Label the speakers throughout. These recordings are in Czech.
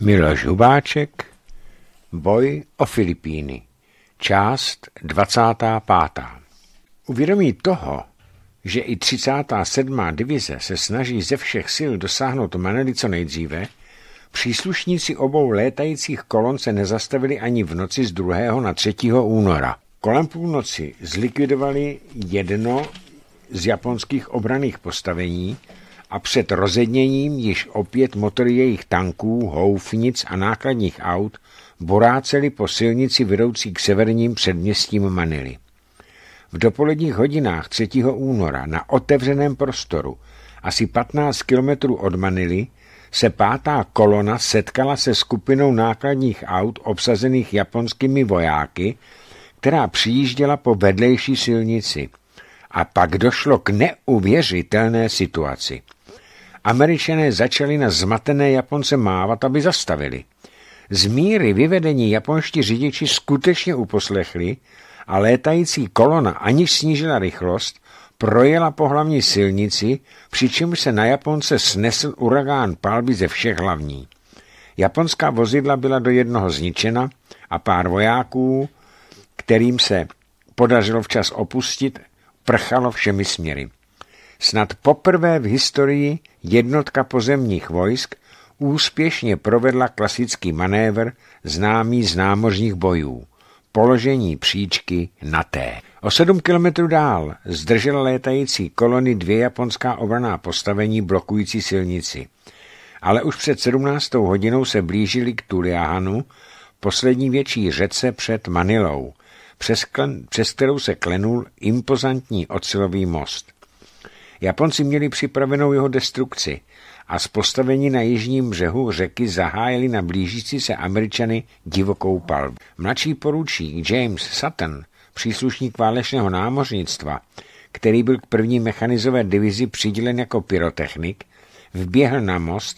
Speaker 1: Miloš Hubáček Boj o Filipíny Část 25. Uvědomí toho, že i 37. divize se snaží ze všech sil dosáhnout Manely co nejdříve, příslušníci obou létajících kolon se nezastavili ani v noci z 2. na 3. února. Kolem půlnoci zlikvidovali jedno z japonských obraných postavení, a před rozedněním již opět motory jejich tanků, houfnic a nákladních aut boráceli po silnici vedoucí k severním předměstím Manily. V dopoledních hodinách 3. února na otevřeném prostoru asi 15 kilometrů od Manily se pátá kolona setkala se skupinou nákladních aut obsazených japonskými vojáky, která přijížděla po vedlejší silnici. A pak došlo k neuvěřitelné situaci. Američané začali na zmatené Japonce mávat, aby zastavili. Z míry vyvedení japonští řidiči skutečně uposlechli a létající kolona, aniž snížila rychlost, projela po hlavní silnici, přičemž se na Japonce snesl uragán palby ze všech hlavní. Japonská vozidla byla do jednoho zničena a pár vojáků, kterým se podařilo včas opustit, prchalo všemi směry snad poprvé v historii jednotka pozemních vojsk úspěšně provedla klasický manévr známý z námořních bojů – položení příčky na té. O sedm kilometrů dál zdržela létající kolony dvě japonská obraná postavení blokující silnici. Ale už před 17. hodinou se blížili k Tuliahanu, poslední větší řece před Manilou, přes, klen, přes kterou se klenul impozantní ocelový most – Japonci měli připravenou jeho destrukci a z postavení na jižním břehu řeky zahájili na blížící se Američany divokou palbu. Mladší poručík James Sutton, příslušník válečného námořnictva, který byl k první mechanizové divizi přidělen jako pyrotechnik, vběhl na most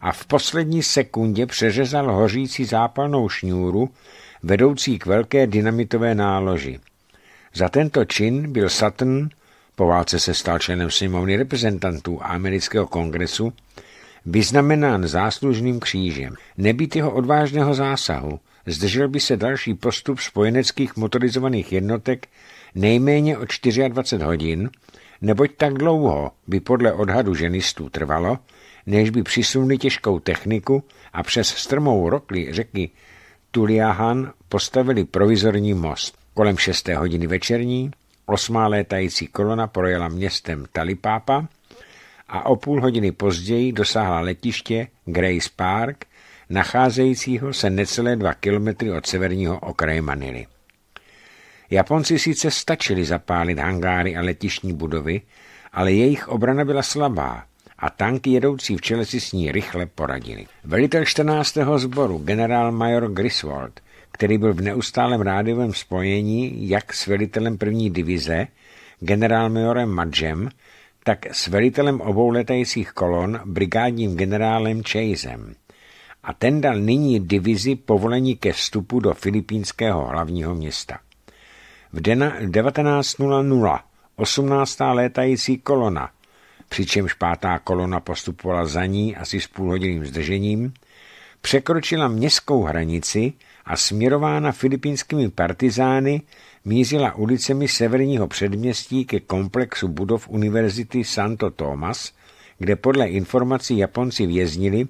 Speaker 1: a v poslední sekundě přeřezal hořící zápalnou šňůru vedoucí k velké dynamitové náloži. Za tento čin byl Saturn po válce se stal členem sněmovny reprezentantů amerického kongresu, vyznamenán záslužným křížem. Nebýt jeho odvážného zásahu, zdržel by se další postup spojeneckých motorizovaných jednotek nejméně o 24 hodin, neboť tak dlouho by podle odhadu ženistů trvalo, než by přisunuli těžkou techniku a přes strmou rokli řeky Tuliahan postavili provizorní most. Kolem 6. hodiny večerní Osmá létající kolona projela městem Talipápa a o půl hodiny později dosáhla letiště Grace Park, nacházejícího se necelé dva kilometry od severního okraje Manily. Japonci sice stačili zapálit hangáry a letišní budovy, ale jejich obrana byla slabá a tanky jedoucí v čele si s ní rychle poradili. Velitel 14. sboru generál major Griswold který byl v neustálém rádiovém spojení jak s velitelem první divize, generálmajorem Madžem, tak s velitelem obou letajících kolon, brigádním generálem Chasem. A ten dal nyní divizi povolení ke vstupu do filipínského hlavního města. V 19.00 18. létající kolona, přičemž pátá kolona postupovala za ní asi s půlhodinným zdržením, překročila městskou hranici a směrována filipínskými partizány mířila ulicemi severního předměstí ke komplexu budov Univerzity Santo Tomas, kde podle informací Japonci věznili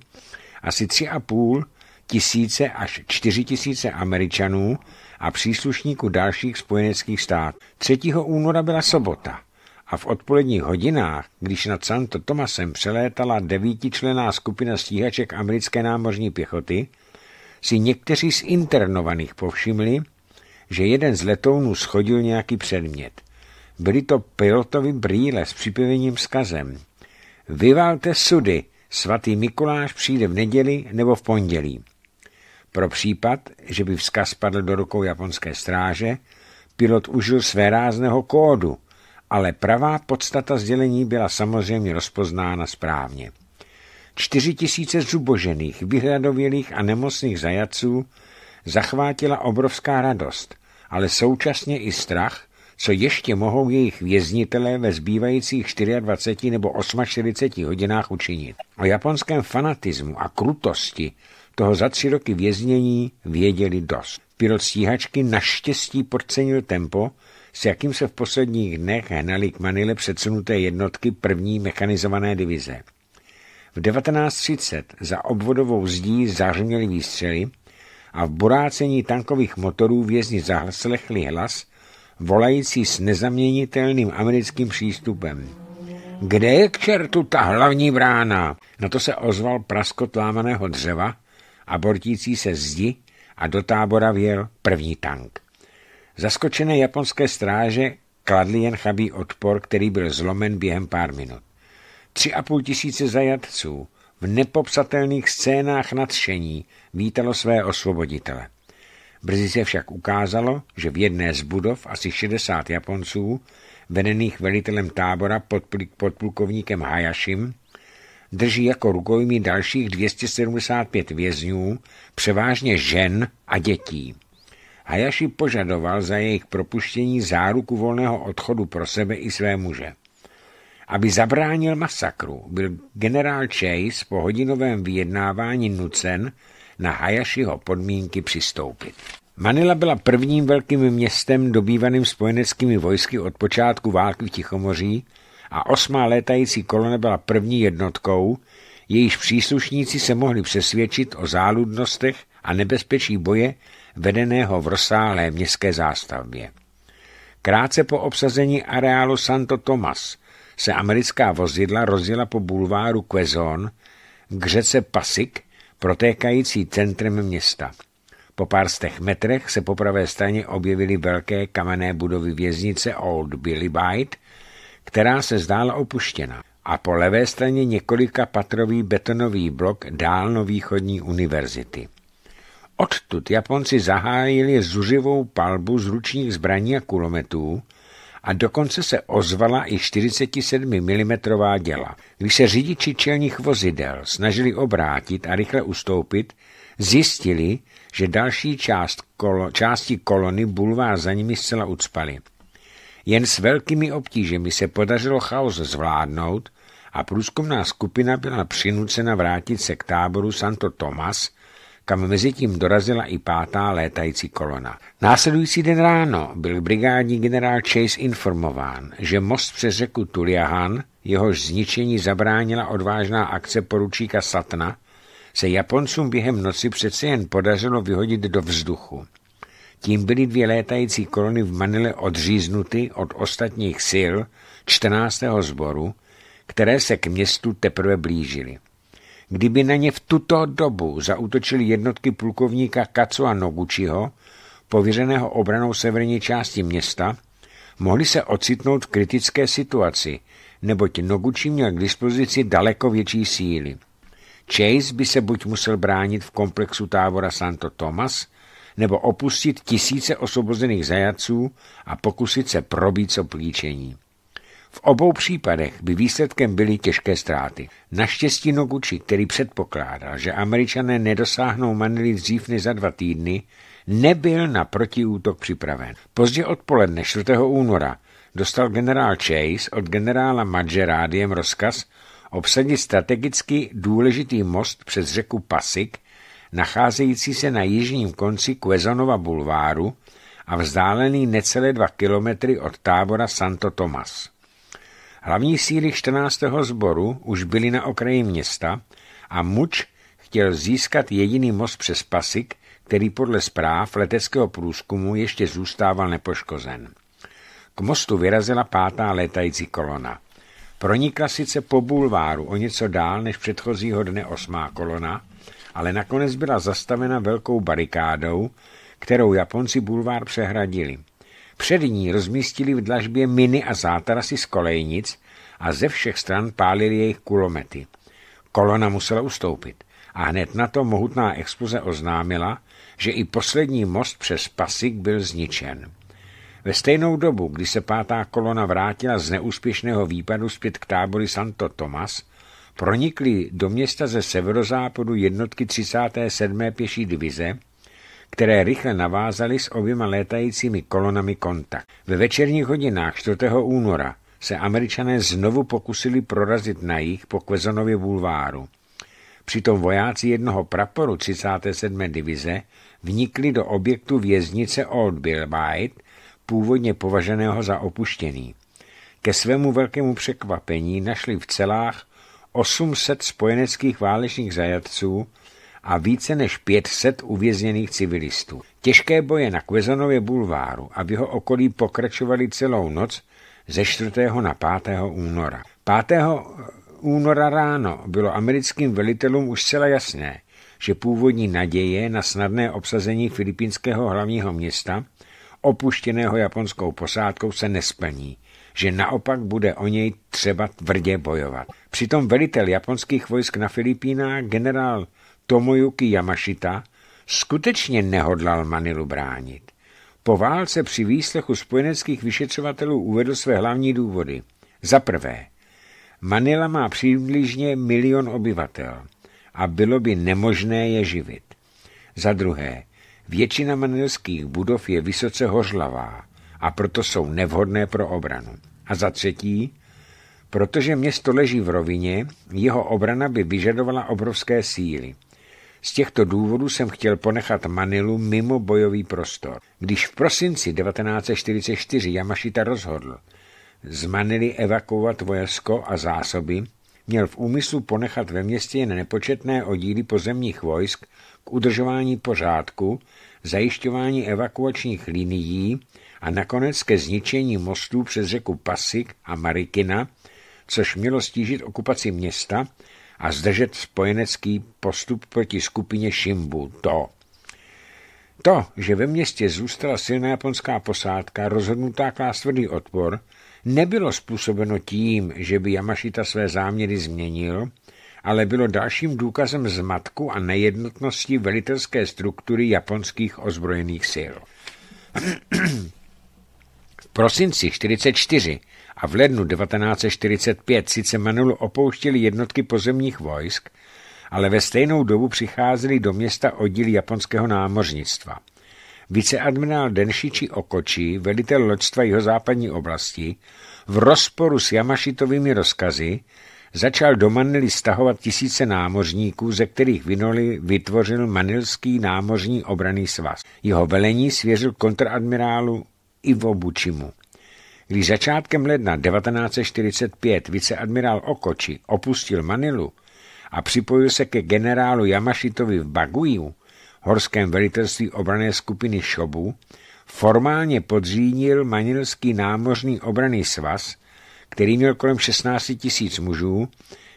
Speaker 1: asi 3,5 tisíce až 4 tisíce Američanů a příslušníků dalších spojeneckých států. 3. února byla sobota a v odpoledních hodinách, když nad Santo Tomasem přelétala devítičlená skupina stíhaček americké námořní pěchoty, si někteří z internovaných povšimli, že jeden z letounů schodil nějaký předmět. Byly to pilotovi brýle s připojením skazem. Vyvalte sudy, svatý Mikuláš přijde v neděli nebo v pondělí. Pro případ, že by vzkaz padl do rukou japonské stráže, pilot užil své rázného kódu, ale pravá podstata sdělení byla samozřejmě rozpoznána správně čtyři tisíce zubožených, vyhladovělých a nemocných zajaců zachvátila obrovská radost, ale současně i strach, co ještě mohou jejich věznitelé ve zbývajících 24 nebo 48 hodinách učinit. O japonském fanatismu a krutosti toho za tři roky věznění věděli dost. Pilot stíhačky naštěstí podcenil tempo, s jakým se v posledních dnech hnali k Manile předsunuté jednotky první mechanizované divize. V 1930 za obvodovou zdí zařměly výstřely a v borácení tankových motorů vězni zaslechli hlas, volající s nezaměnitelným americkým přístupem. Kde je k čertu ta hlavní brána? Na to se ozval praskot lámaného dřeva a bortící se zdi a do tábora věl první tank. Zaskočené japonské stráže kladly jen chabý odpor, který byl zlomen během pár minut. Tři a půl tisíce zajatců v nepopsatelných scénách nadšení vítalo své osvoboditele. Brzy se však ukázalo, že v jedné z budov asi 60 Japonců, vedených velitelem tábora podplukovníkem Hayashim, drží jako rukojmí dalších 275 vězňů, převážně žen a dětí. Hayashi požadoval za jejich propuštění záruku volného odchodu pro sebe i své muže. Aby zabránil masakru, byl generál Chase po hodinovém vyjednávání nucen na Hayashiho podmínky přistoupit. Manila byla prvním velkým městem dobývaným spojeneckými vojsky od počátku války v Tichomoří a osmá létající kolona byla první jednotkou, jejíž příslušníci se mohli přesvědčit o záludnostech a nebezpečí boje vedeného v rozsáhlé městské zástavbě. Krátce po obsazení areálu Santo Tomas se americká vozidla rozjela po bulváru Quezon k řece Pasik, protékající centrem města. Po pár stech metrech se po pravé straně objevily velké kamenné budovy věznice Old Billy Bite, která se zdála opuštěna, a po levé straně několika patrový betonový blok dálnovýchodní univerzity. Odtud Japonci zahájili zuřivou palbu z ručních zbraní a kulometů, a dokonce se ozvala i 47 mm děla. Když se řidiči čelních vozidel snažili obrátit a rychle ustoupit, zjistili, že další část kolo, části kolony bulvár za nimi zcela ucpali. Jen s velkými obtížemi se podařilo chaos zvládnout a průzkumná skupina byla přinucena vrátit se k táboru Santo Tomas, kam mezi tím dorazila i pátá létající kolona. Následující den ráno byl brigádní generál Chase informován, že most přes řeku Tuliahan, jehož zničení zabránila odvážná akce poručíka Satna, se Japoncům během noci přece jen podařilo vyhodit do vzduchu. Tím byly dvě létající kolony v Manile odříznuty od ostatních sil 14. sboru, které se k městu teprve blížily. Kdyby na ně v tuto dobu zautočili jednotky plukovníka Kacua Nogučiho, pověřeného obranou severní části města, mohli se ocitnout v kritické situaci, neboť Noguči měl k dispozici daleko větší síly. Chase by se buď musel bránit v komplexu tábora Santo Tomas, nebo opustit tisíce osvobozených zajaců a pokusit se probít s oplíčení. V obou případech by výsledkem byly těžké ztráty. Naštěstí Noguchi, který předpokládal, že američané nedosáhnou Manily dřív než za dva týdny, nebyl na protiútok připraven. Pozdě odpoledne 4. února dostal generál Chase od generála Majerádiem rozkaz obsadit strategicky důležitý most přes řeku Pasik, nacházející se na jižním konci Quezonova bulváru a vzdálený necelé dva kilometry od tábora Santo Tomas. Hlavní síly 14. sboru už byly na okraji města a Muč chtěl získat jediný most přes Pasik, který podle zpráv leteckého průzkumu ještě zůstával nepoškozen. K mostu vyrazila pátá létající kolona. Pronikla sice po bulváru o něco dál než předchozího dne osmá kolona, ale nakonec byla zastavena velkou barikádou, kterou Japonci bulvár přehradili – před ní rozmístili v dlažbě miny a zátarasy z kolejnic a ze všech stran pálili jejich kulomety. Kolona musela ustoupit a hned na to mohutná expoze oznámila, že i poslední most přes Pasik byl zničen. Ve stejnou dobu, kdy se pátá kolona vrátila z neúspěšného výpadu zpět k tábory Santo Tomas, pronikly do města ze severozápadu jednotky 37. pěší divize, které rychle navázaly s oběma létajícími kolonami kontakt. Ve večerních hodinách 4. února se američané znovu pokusili prorazit na jich po Kvezonově bulváru. Přitom vojáci jednoho praporu 37. divize vnikli do objektu věznice Old Bilbite, původně považeného za opuštěný. Ke svému velkému překvapení našli v celách 800 spojeneckých válečných zajatců, a více než 500 uvězněných civilistů. Těžké boje na Kvezonově bulváru a v jeho okolí pokračovaly celou noc ze 4. na 5. února. 5. Eh, února ráno bylo americkým velitelům už zcela jasné, že původní naděje na snadné obsazení filipínského hlavního města, opuštěného japonskou posádkou, se nesplní že naopak bude o něj třeba tvrdě bojovat. Přitom velitel japonských vojsk na Filipínách generál Tomoyuki Yamashita skutečně nehodlal Manilu bránit. Po válce při výslechu spojeneckých vyšetřovatelů uvedl své hlavní důvody. Za prvé, Manila má přibližně milion obyvatel a bylo by nemožné je živit. Za druhé, většina manilských budov je vysoce hořlavá a proto jsou nevhodné pro obranu. A za třetí, protože město leží v rovině, jeho obrana by vyžadovala obrovské síly – z těchto důvodů jsem chtěl ponechat Manilu mimo bojový prostor. Když v prosinci 1944 Yamashita rozhodl z Manily evakuovat vojsko a zásoby, měl v úmyslu ponechat ve městě jen nepočetné oddíly pozemních vojsk k udržování pořádku, zajišťování evakuačních linií a nakonec ke zničení mostů přes řeku Pasik a Marikina, což mělo stížit okupaci města a zdržet spojenecký postup proti skupině Šimbu. To. To, že ve městě zůstala silná japonská posádka, rozhodnutá klást tvrdý odpor, nebylo způsobeno tím, že by Yamashita své záměry změnil, ale bylo dalším důkazem zmatku a nejednotnosti velitelské struktury japonských ozbrojených sil. v prosinci 1944 a v lednu 1945 sice Manul opouštěli jednotky pozemních vojsk, ale ve stejnou dobu přicházeli do města oddíl japonského námořnictva. Viceadmirál Denšiči Okočí, velitel loďstva jihozápadní oblasti, v rozporu s Jamašitovými rozkazy začal do Manily stahovat tisíce námořníků, ze kterých Vinoli vytvořil Manilský námořní obraný svaz. Jeho velení svěřil kontradmirálu Ivo Bučimu. Když začátkem ledna 1945 viceadmirál Okoči opustil Manilu a připojil se ke generálu Yamashitovi v Baguiu, horském velitelství obrané skupiny Šobu, formálně podřídil manilský námořní obraný svaz, který měl kolem 16 tisíc mužů,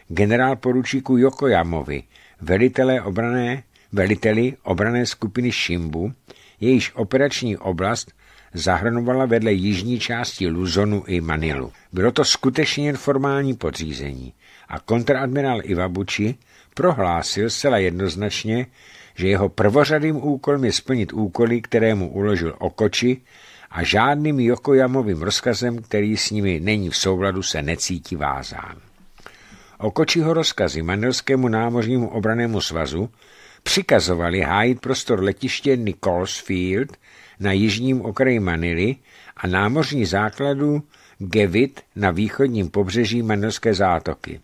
Speaker 1: generál poručíku Yokoyamovi, velitele obrané, veliteli obrané skupiny Shimbu, jejíž operační oblast zahrnovala vedle jižní části Luzonu i Manilu. Bylo to skutečně jen formální podřízení a kontradmirál Iwabuchi prohlásil zcela jednoznačně, že jeho prvořadým úkolem je splnit úkoly, které mu uložil Okoči a žádným Jokojamovým rozkazem, který s nimi není v souladu, se necítí vázán. Okočiho rozkazy Manilskému námořnímu obranému svazu přikazovali hájit prostor letiště Nichols Field – na jižním okraji Manily a námořní základu Gevit na východním pobřeží Manilské zátoky.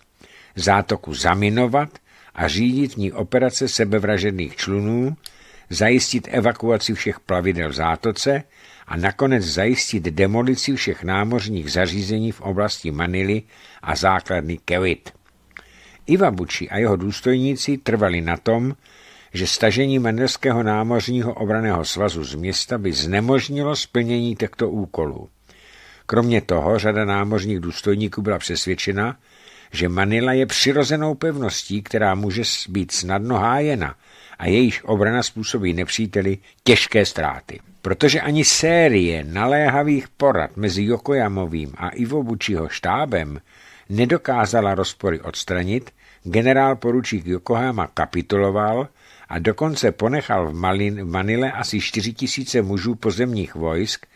Speaker 1: Zátoku zaminovat a řídit v ní operace sebevražených člunů, zajistit evakuaci všech plavidel v zátoce a nakonec zajistit demolici všech námořních zařízení v oblasti Manily a základny Kevit. Buči a jeho důstojníci trvali na tom, že stažení Mendelského námořního obraného svazu z města by znemožnilo splnění těchto úkolů. Kromě toho řada námořních důstojníků byla přesvědčena, že Manila je přirozenou pevností, která může být snadno hájena a jejíž obrana způsobí nepříteli těžké ztráty. Protože ani série naléhavých porad mezi Jokojamovým a Ivo štábem nedokázala rozpory odstranit, generál poručík Yokohama kapituloval a dokonce ponechal v, Malin, Manile asi 4 tisíce mužů pozemních vojsk,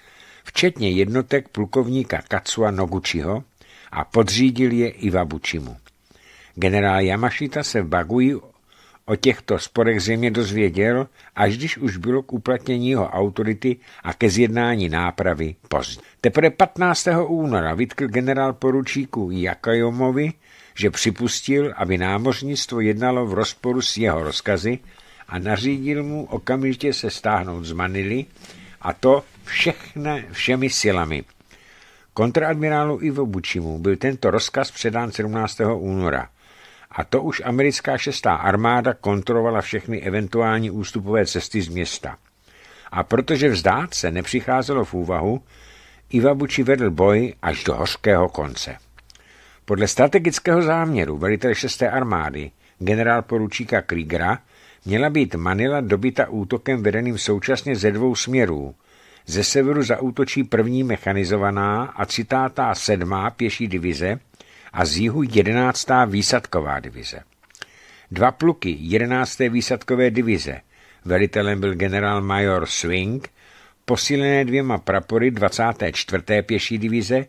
Speaker 1: včetně jednotek plukovníka Katsua Noguchiho a podřídil je Iwabuchimu. Generál Yamashita se v Bagui o těchto sporech země dozvěděl, až když už bylo k uplatnění jeho autority a ke zjednání nápravy pozdě. Teprve 15. února vytkl generál poručíku Jakajomovi, že připustil, aby námořnictvo jednalo v rozporu s jeho rozkazy a nařídil mu okamžitě se stáhnout z Manily a to všechne, všemi silami. Kontraadmirálu Ivo Bučimu byl tento rozkaz předán 17. února. A to už americká šestá armáda kontrolovala všechny eventuální ústupové cesty z města. A protože vzdát se nepřicházelo v úvahu, Ivabuči vedl boj až do hořkého konce. Podle strategického záměru velitel 6. armády, generál poručíka Kriegera, měla být Manila dobita útokem vedeným současně ze dvou směrů. Ze severu zaútočí první mechanizovaná a citátá sedmá pěší divize a z jihu jedenáctá výsadková divize. Dva pluky jedenácté výsadkové divize, velitelem byl generál major Swing, posílené dvěma prapory 24. pěší divize,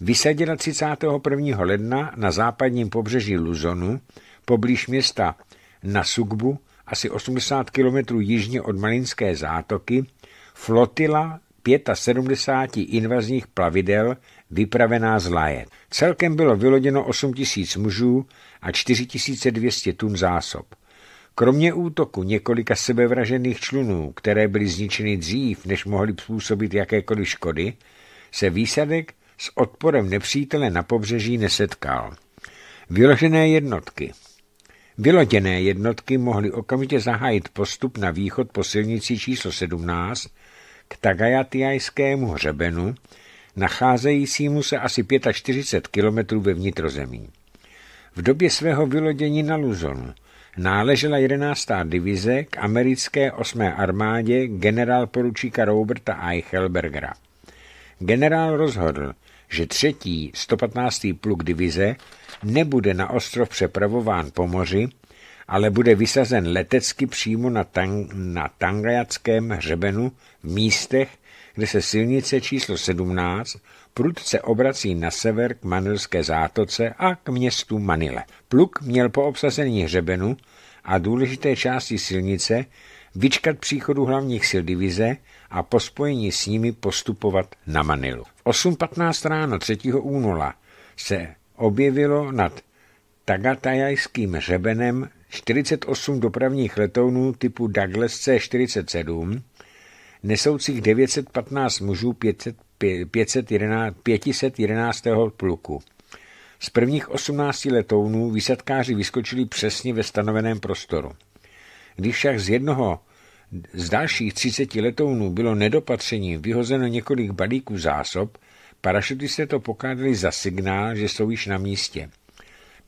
Speaker 1: vysadila 31. ledna na západním pobřeží Luzonu poblíž města Nasugbu asi 80 kilometrů jižně od Malinské zátoky, flotila 75 invazních plavidel vypravená z Laje. Celkem bylo vyloděno 8 tisíc mužů a 4200 tun zásob. Kromě útoku několika sebevražených člunů, které byly zničeny dřív, než mohly způsobit jakékoliv škody, se výsadek s odporem nepřítele na pobřeží nesetkal. Vyložené jednotky Vyloděné jednotky mohly okamžitě zahájit postup na východ po silnici číslo 17 k Tagajatiajskému hřebenu, nacházejícímu se asi 45 kilometrů ve vnitrozemí. V době svého vylodění na Luzonu náležela 11. divize k americké 8. armádě generál poručíka Roberta Eichelbergera. Generál rozhodl, že třetí 115. pluk divize nebude na ostrov přepravován po moři, ale bude vysazen letecky přímo na, tang, na Tangajackém hřebenu v místech, kde se silnice číslo 17 prudce obrací na sever k manilské zátoce a k městu Manile. Pluk měl po obsazení hřebenu a důležité části silnice vyčkat příchodu hlavních sil divize a po spojení s nimi postupovat na Manilu. V 8.15 ráno 3. února se objevilo nad Tagatajajským řebenem 48 dopravních letounů typu Douglas C-47, nesoucích 915 mužů 500, 511, 511. pluku. Z prvních 18 letounů výsadkáři vyskočili přesně ve stanoveném prostoru. Když však z jednoho z dalších 30 letounů bylo nedopatřením vyhozeno několik balíků zásob, Parašutisté to pokládali za signál, že jsou již na místě.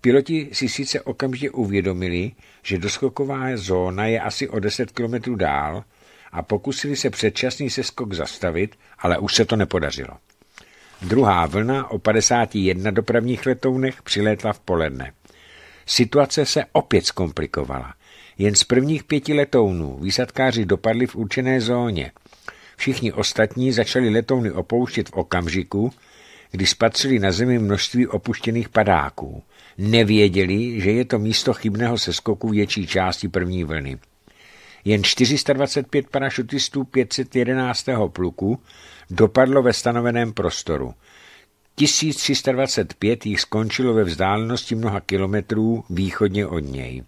Speaker 1: Piloti si sice okamžitě uvědomili, že doskoková zóna je asi o 10 km dál a pokusili se předčasný seskok zastavit, ale už se to nepodařilo. Druhá vlna o 51 dopravních letounech přilétla v poledne. Situace se opět zkomplikovala. Jen z prvních pěti letounů výsadkáři dopadli v určené zóně – Všichni ostatní začali letouny opouštět v okamžiku, kdy spatřili na zemi množství opuštěných padáků. Nevěděli, že je to místo chybného seskoku větší části první vlny. Jen 425 parašutistů 511. pluku dopadlo ve stanoveném prostoru. 1325 jich skončilo ve vzdálenosti mnoha kilometrů východně od něj.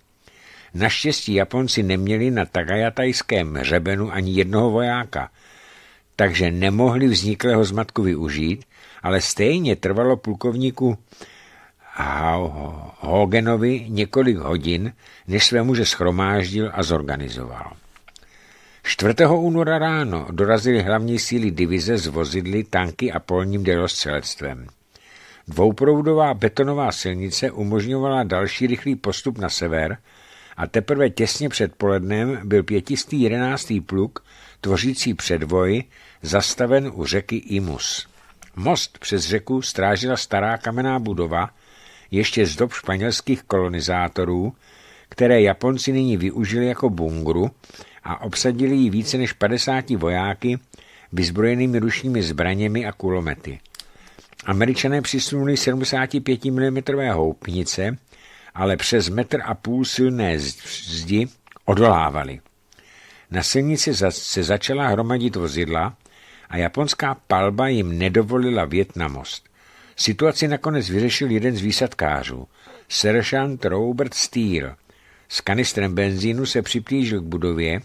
Speaker 1: Naštěstí Japonci neměli na Tagajatajském hřebenu ani jednoho vojáka – takže nemohli vzniklého zmatku využít, ale stejně trvalo plukovníku Hogenovi několik hodin, než své muže schromáždil a zorganizoval. 4. února ráno dorazily hlavní síly divize s vozidly, tanky a polním dělostřelectvem. Dvouproudová betonová silnice umožňovala další rychlý postup na sever a teprve těsně před polednem byl 511. pluk tvořící předvoj, zastaven u řeky Imus. Most přes řeku strážila stará kamenná budova, ještě z dob španělských kolonizátorů, které Japonci nyní využili jako bungru a obsadili ji více než 50 vojáky vyzbrojenými rušními zbraněmi a kulomety. Američané přisunuli 75 mm houpnice, ale přes metr a půl silné zdi odolávali. Na silnici se začala hromadit vozidla a japonská palba jim nedovolila vjet na most. Situaci nakonec vyřešil jeden z výsadkářů, seržant Robert Steele. S kanistrem benzínu se připlížil k budově,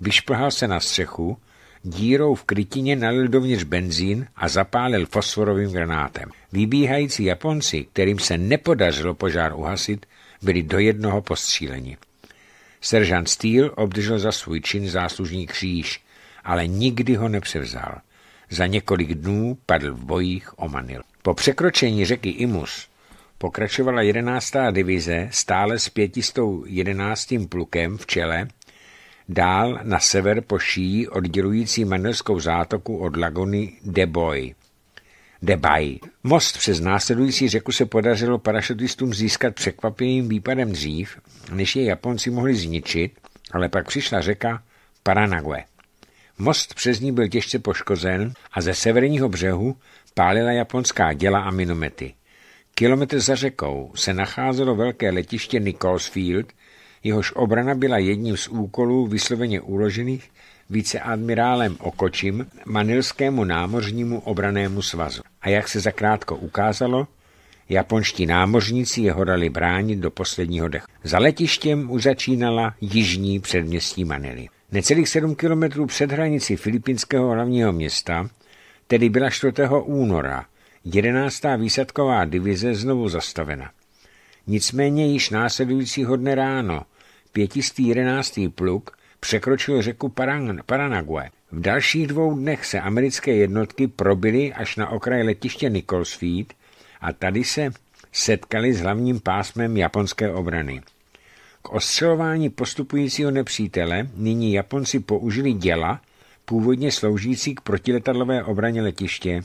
Speaker 1: vyšplhal se na střechu, dírou v krytině nalil dovnitř benzín a zapálil fosforovým granátem. Vybíhající Japonci, kterým se nepodařilo požár uhasit, byli do jednoho postříleni. Seržant Steele obdržel za svůj čin záslužný kříž, ale nikdy ho nepřevzal. Za několik dnů padl v bojích o Manil. Po překročení řeky Imus pokračovala 11. divize stále s 511. plukem v čele dál na sever po Šíji oddělující Manilskou zátoku od lagony Deboj. Debaj. Most přes následující řeku se podařilo parašutistům získat překvapivým výpadem dřív, než je Japonci mohli zničit, ale pak přišla řeka Paranague. Most přes ní byl těžce poškozen a ze severního břehu pálila japonská děla a minomety. Kilometr za řekou se nacházelo velké letiště Nichols Field, jehož obrana byla jedním z úkolů vysloveně uložených viceadmirálem Okočím Manilskému námořnímu obranému svazu. A jak se zakrátko ukázalo, japonští námořníci je dali bránit do posledního dechu. Za letištěm už začínala jižní předměstí Manily. Necelých 7 kilometrů před hranici filipínského hlavního města, tedy byla 4. února, 11. výsadková divize znovu zastavena. Nicméně již následujícího dne ráno 511. pluk překročil řeku Paran- Paranague. V dalších dvou dnech se americké jednotky probily až na okraj letiště Nicholsfield a tady se setkali s hlavním pásmem japonské obrany. K ostřelování postupujícího nepřítele nyní Japonci použili děla, původně sloužící k protiletadlové obraně letiště.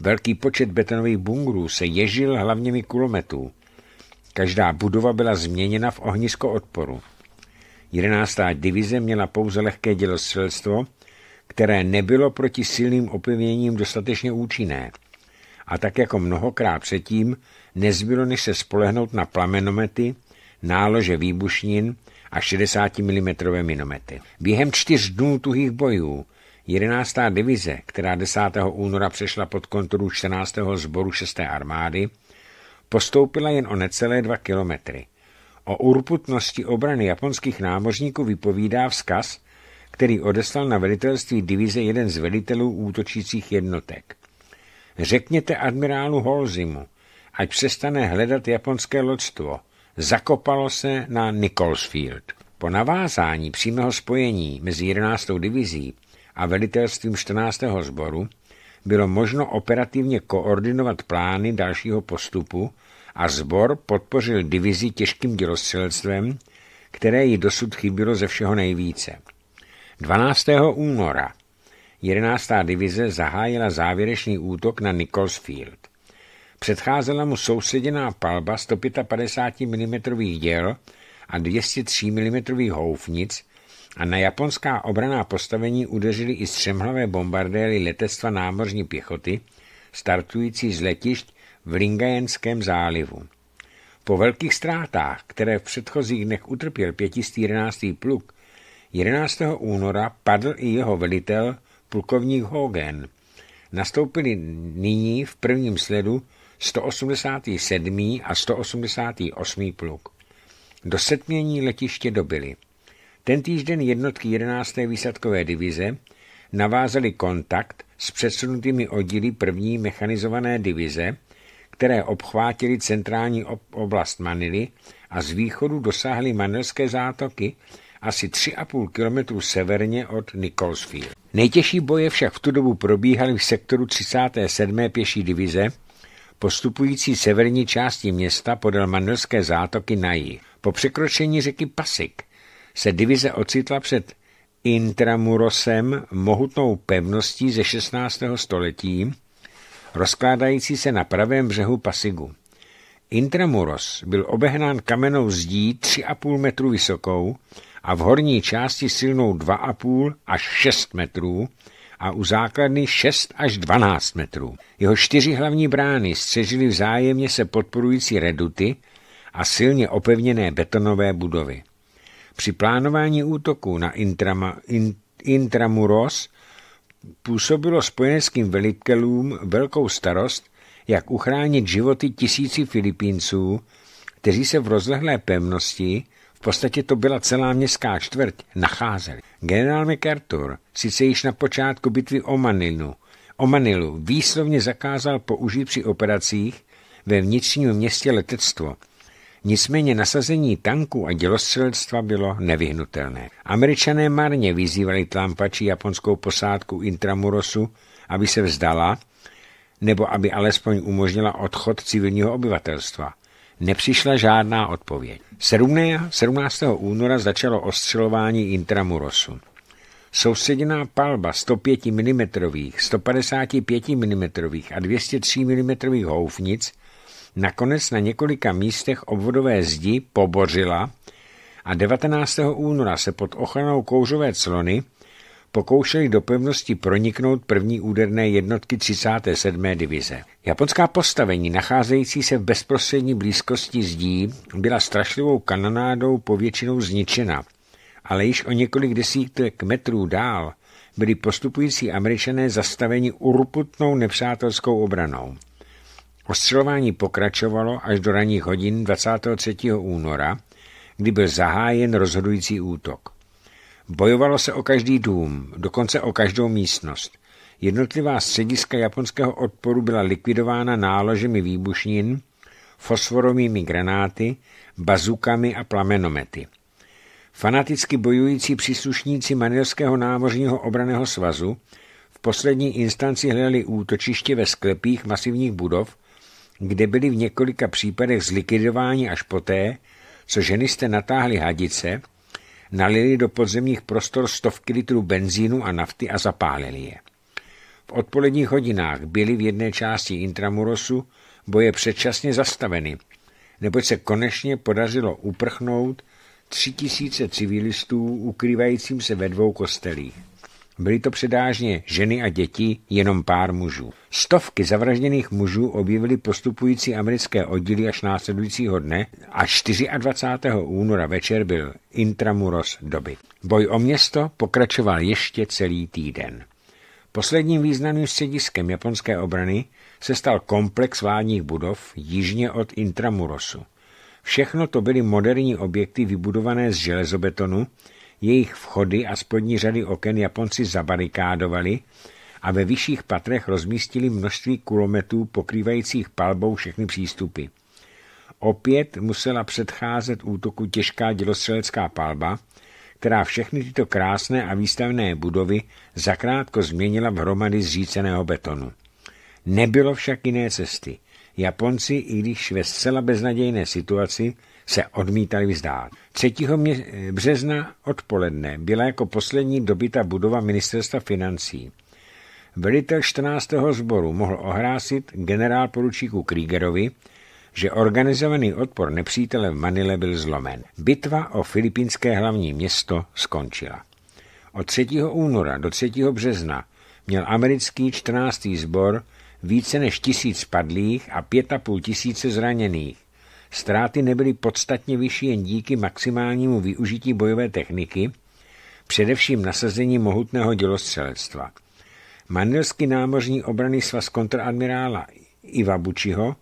Speaker 1: Velký počet betonových bungrů se ježil hlavněmi kulometů. Každá budova byla změněna v ohnisko odporu. 11. divize měla pouze lehké dělostřelstvo, které nebylo proti silným opevněním dostatečně účinné. A tak jako mnohokrát předtím, nezbylo než se spolehnout na plamenomety, nálože výbušnin a 60 mm minomety. Během čtyř dnů tuhých bojů 11. divize, která 10. února přešla pod kontrolu 14. sboru 6. armády, postoupila jen o necelé 2 kilometry – O urputnosti obrany japonských námořníků vypovídá vzkaz, který odeslal na velitelství divize jeden z velitelů útočících jednotek. Řekněte admirálu Holzimu, ať přestane hledat japonské loďstvo. Zakopalo se na Nicholsfield. Po navázání přímého spojení mezi 11. divizí a velitelstvím 14. sboru bylo možno operativně koordinovat plány dalšího postupu a sbor podpořil divizi těžkým dělostřelectvem, které ji dosud chybilo ze všeho nejvíce. 12. února 11. divize zahájila závěrečný útok na Nicholsfield. Předcházela mu sousedená palba 155 mm děl a 203 mm houfnic a na japonská obraná postavení udeřili i střemhlavé bombardéry letectva námořní pěchoty, startující z letišť v Lingajenském zálivu. Po velkých ztrátách, které v předchozích dnech utrpěl 511. pluk, 11. února padl i jeho velitel plukovník Hogan. Nastoupili nyní v prvním sledu 187. a 188. pluk. Do setmění letiště dobili. Ten týžden jednotky 11. výsadkové divize navázali kontakt s předsunutými oddíly první mechanizované divize které obchvátily centrální oblast Manily a z východu dosáhly manilské zátoky asi 3,5 km severně od Nicholsfield. Nejtěžší boje však v tu dobu probíhaly v sektoru 37. pěší divize, postupující severní části města podél manilské zátoky na jí. Po překročení řeky Pasik se divize ocitla před Intramurosem, mohutnou pevností ze 16. století, rozkládající se na pravém břehu Pasigu. Intramuros byl obehnán kamenou zdí 3,5 metru vysokou a v horní části silnou 2,5 až 6 metrů a u základny 6 až 12 metrů. Jeho čtyři hlavní brány střežily vzájemně se podporující reduty a silně opevněné betonové budovy. Při plánování útoku na Intrama, in, Intramuros působilo spojeneckým velitelům velkou starost, jak uchránit životy tisíci Filipínců, kteří se v rozlehlé pevnosti, v podstatě to byla celá městská čtvrť, nacházeli. Generál MacArthur sice již na počátku bitvy o Manilu, o Manilu výslovně zakázal použít při operacích ve vnitřním městě letectvo – Nicméně nasazení tanků a dělostřelectva bylo nevyhnutelné. Američané marně vyzývali tlampači japonskou posádku Intramurosu, aby se vzdala, nebo aby alespoň umožnila odchod civilního obyvatelstva. Nepřišla žádná odpověď. 17. února začalo ostřelování Intramurosu. Soustředěná palba 105 mm, 155 mm a 203 mm houfnic – nakonec na několika místech obvodové zdi pobořila a 19. února se pod ochranou kouřové clony pokoušeli do pevnosti proniknout první úderné jednotky 37. divize. Japonská postavení, nacházející se v bezprostřední blízkosti zdí, byla strašlivou kanonádou povětšinou zničena, ale již o několik desítek metrů dál byli postupující američané zastaveni urputnou nepřátelskou obranou. Ostřelování pokračovalo až do ranních hodin 23. února, kdy byl zahájen rozhodující útok. Bojovalo se o každý dům, dokonce o každou místnost. Jednotlivá střediska japonského odporu byla likvidována náložemi výbušnin, fosforovými granáty, bazukami a plamenomety. Fanaticky bojující příslušníci Manilského námořního obraného svazu v poslední instanci hledali útočiště ve sklepích masivních budov, kde byli v několika případech zlikvidováni až poté, co ženy jste natáhli hadice, nalili do podzemních prostor stovky litrů benzínu a nafty a zapálili je. V odpoledních hodinách byly v jedné části Intramurosu boje předčasně zastaveny, neboť se konečně podařilo uprchnout tři tisíce civilistů ukrývajícím se ve dvou kostelích. Byly to předážně ženy a děti, jenom pár mužů. Stovky zavražděných mužů objevily postupující americké oddíly až následujícího dne a 24. února večer byl Intramuros dobyt. Boj o město pokračoval ještě celý týden. Posledním významným střediskem japonské obrany se stal komplex vládních budov jižně od Intramurosu. Všechno to byly moderní objekty vybudované z železobetonu, jejich vchody a spodní řady oken Japonci zabarikádovali a ve vyšších patrech rozmístili množství kulometů pokrývajících palbou všechny přístupy. Opět musela předcházet útoku těžká dělostřelecká palba, která všechny tyto krásné a výstavné budovy zakrátko změnila v hromady zříceného betonu. Nebylo však jiné cesty. Japonci, i když ve zcela beznadějné situaci, se odmítali vzdát. 3. března odpoledne byla jako poslední dobyta budova ministerstva financí. Velitel 14. sboru mohl ohlásit generál poručíku Kriegerovi, že organizovaný odpor nepřítele v Manile byl zlomen. Bitva o filipínské hlavní město skončila. Od 3. února do 3. března měl americký 14. sbor více než tisíc padlých a pět půl tisíce zraněných Ztráty nebyly podstatně vyšší jen díky maximálnímu využití bojové techniky, především nasazení mohutného dělostřelectva. Manilský námořní obraný svaz kontradmirála Iva Bučiho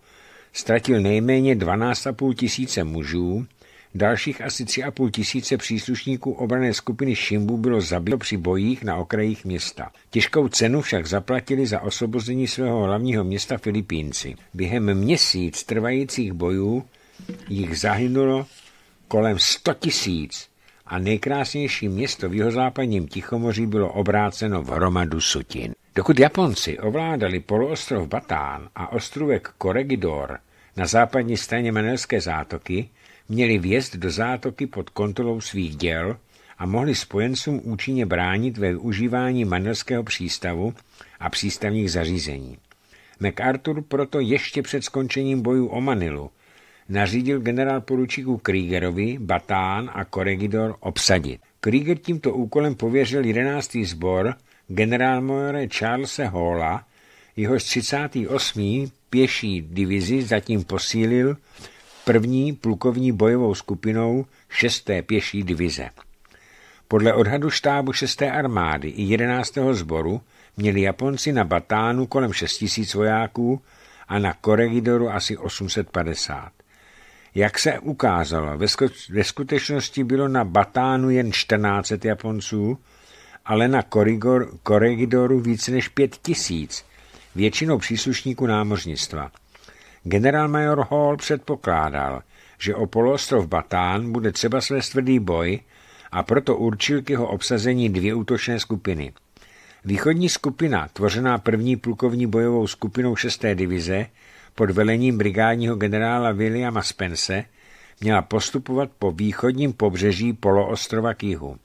Speaker 1: ztratil nejméně 12,5 tisíce mužů, dalších asi 3,5 tisíce příslušníků obrané skupiny Šimbu bylo zabito při bojích na okrajích města. Těžkou cenu však zaplatili za osobození svého hlavního města Filipínci. Během měsíc trvajících bojů jich zahynulo kolem 100 tisíc a nejkrásnější město v jihozápadním Tichomoří bylo obráceno v hromadu sutin. Dokud Japonci ovládali poloostrov Batán a ostrůvek Koregidor na západní straně Manelské zátoky, měli vjezd do zátoky pod kontrolou svých děl a mohli spojencům účinně bránit ve využívání Manelského přístavu a přístavních zařízení. MacArthur proto ještě před skončením bojů o Manilu nařídil generál poručíku Kriegerovi Batán a Koregidor obsadit. Krieger tímto úkolem pověřil 11. sbor generál generálmajore Charlesa Halla, jehož 38. pěší divizi zatím posílil první plukovní bojovou skupinou 6. pěší divize. Podle odhadu štábu 6. armády i 11. sboru měli Japonci na Batánu kolem 6 000 vojáků a na Koregidoru asi 850. Jak se ukázalo, ve skutečnosti bylo na Batánu jen 14 Japonců, ale na korigor, korigidoru více než 5 tisíc, většinou příslušníků námořnictva. Generálmajor Hall předpokládal, že o poloostrov Batán bude třeba své tvrdý boj a proto určil k jeho obsazení dvě útočné skupiny. Východní skupina, tvořená první plukovní bojovou skupinou 6. divize, pod velením brigádního generála Williama Spence měla postupovat po východním pobřeží poloostrova k jihu.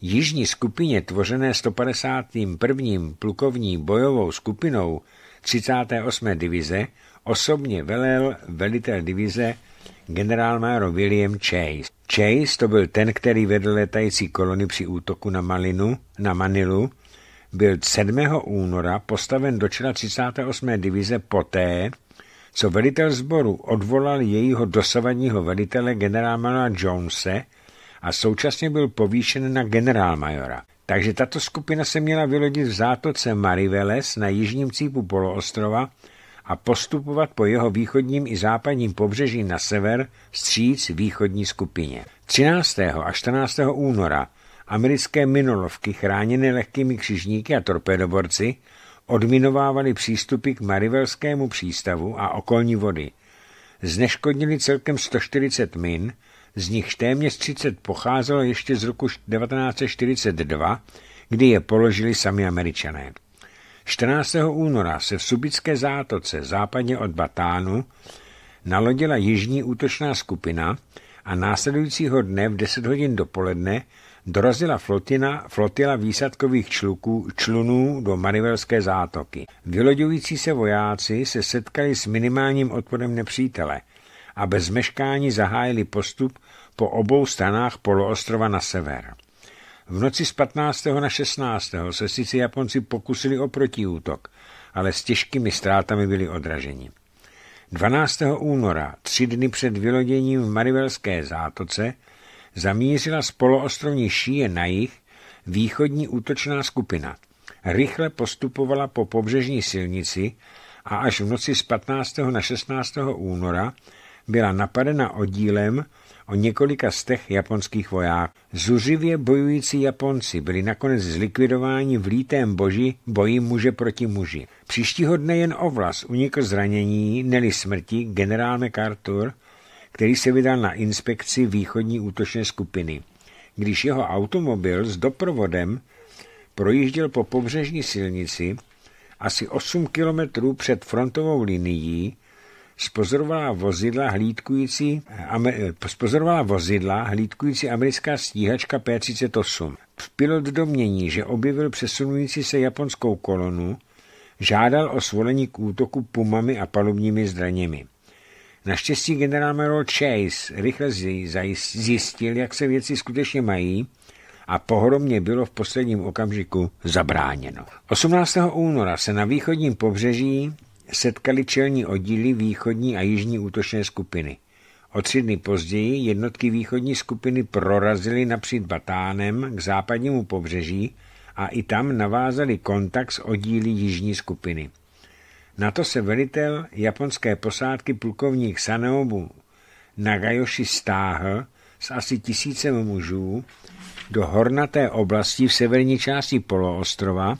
Speaker 1: Jižní skupině tvořené 151. plukovní bojovou skupinou 38. divize osobně velel velitel divize generálmáro William Chase. Chase to byl ten, který vedl letající kolony při útoku na Malinu, na Manilu, byl 7. února postaven do čela 38. divize poté, co velitel sboru odvolal jejího dosavadního velitele generálmajora Jonese a současně byl povýšen na generálmajora. Takže tato skupina se měla vylodit v zátoce Mariveles na jižním cípu poloostrova a postupovat po jeho východním i západním pobřeží na sever stříc východní skupině. 13. a 14. února americké minolovky chráněné lehkými křižníky a torpedoborci Odminovávali přístupy k Marivelskému přístavu a okolní vody. Zneškodnili celkem 140 min, z nich téměř 30 pocházelo ještě z roku 1942, kdy je položili sami američané. 14. února se v Subické zátoce západně od Batánu nalodila jižní útočná skupina a následujícího dne v 10 hodin dopoledne dorazila flotina, flotila výsadkových čluků, člunů do Marivelské zátoky. Vyloďující se vojáci se setkali s minimálním odporem nepřítele a bez meškání zahájili postup po obou stranách poloostrova na sever. V noci z 15. na 16. se sice Japonci pokusili o protiútok, ale s těžkými ztrátami byli odraženi. 12. února, tři dny před vyloděním v Marivelské zátoce, zamířila z poloostrovní šíje na jich východní útočná skupina. Rychle postupovala po pobřežní silnici a až v noci z 15. na 16. února byla napadena oddílem o několika stech japonských vojáků. Zuřivě bojující Japonci byli nakonec zlikvidováni v lítém boži boji muže proti muži. Příštího dne jen ovlas unikl zranění, neli smrti, generál MacArthur který se vydal na inspekci východní útočné skupiny. Když jeho automobil s doprovodem projížděl po pobřežní silnici asi 8 kilometrů před frontovou linií, spozorovala vozidla hlídkující, amer, spozorovala vozidla hlídkující americká stíhačka P-38. Pilot domění, že objevil přesunující se japonskou kolonu, žádal o svolení k útoku pumami a palubními zbraněmi. Naštěstí generál Merrill Chase rychle zjistil, jak se věci skutečně mají a pohromně bylo v posledním okamžiku zabráněno. 18. února se na východním pobřeží setkali čelní oddíly východní a jižní útočné skupiny. O tři dny později jednotky východní skupiny prorazily napříč Batánem k západnímu pobřeží a i tam navázali kontakt s oddíly jižní skupiny. Na to se velitel japonské posádky plukovník Sanobu Nagayoshi stáhl s asi tisícem mužů do hornaté oblasti v severní části poloostrova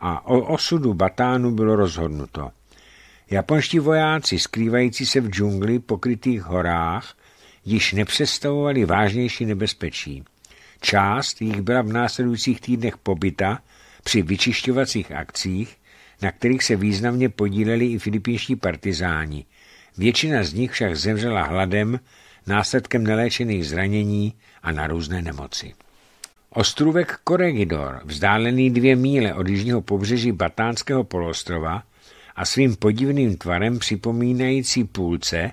Speaker 1: a o osudu Batánu bylo rozhodnuto. Japonští vojáci, skrývající se v džungli pokrytých horách, již nepředstavovali vážnější nebezpečí. Část jich byla v následujících týdnech pobyta při vyčišťovacích akcích, na kterých se významně podíleli i filipínští partizáni. Většina z nich však zemřela hladem, následkem neléčených zranění a na různé nemoci. Ostrůvek Corregidor, vzdálený dvě míle od jižního pobřeží Batánského polostrova a svým podivným tvarem připomínající půlce,